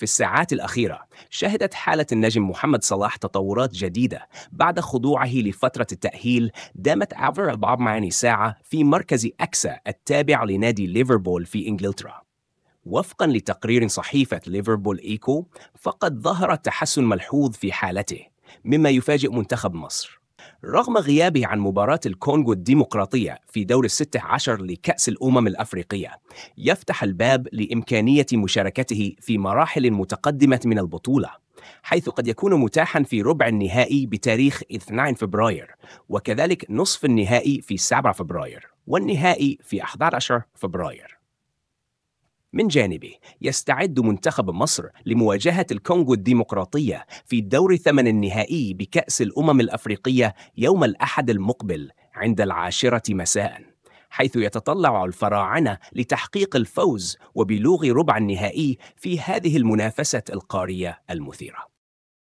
في الساعات الأخيرة شهدت حالة النجم محمد صلاح تطورات جديدة بعد خضوعه لفترة التأهيل دامت عبر 24 ساعة في مركز أكسا التابع لنادي ليفربول في إنجلترا وفقا لتقرير صحيفة ليفربول إيكو فقد ظهر تحسن ملحوظ في حالته مما يفاجئ منتخب مصر رغم غيابه عن مباراة الكونغو الديمقراطية في دور الستة عشر لكأس الأمم الأفريقية يفتح الباب لإمكانية مشاركته في مراحل متقدمة من البطولة حيث قد يكون متاحا في ربع النهائي بتاريخ 2 فبراير وكذلك نصف النهائي في 7 فبراير والنهائي في 11 فبراير من جانبه يستعد منتخب مصر لمواجهة الكونغو الديمقراطية في دور الثمن النهائي بكأس الأمم الأفريقية يوم الأحد المقبل عند العاشرة مساء حيث يتطلع الفراعنة لتحقيق الفوز وبلوغ ربع النهائي في هذه المنافسة القارية المثيرة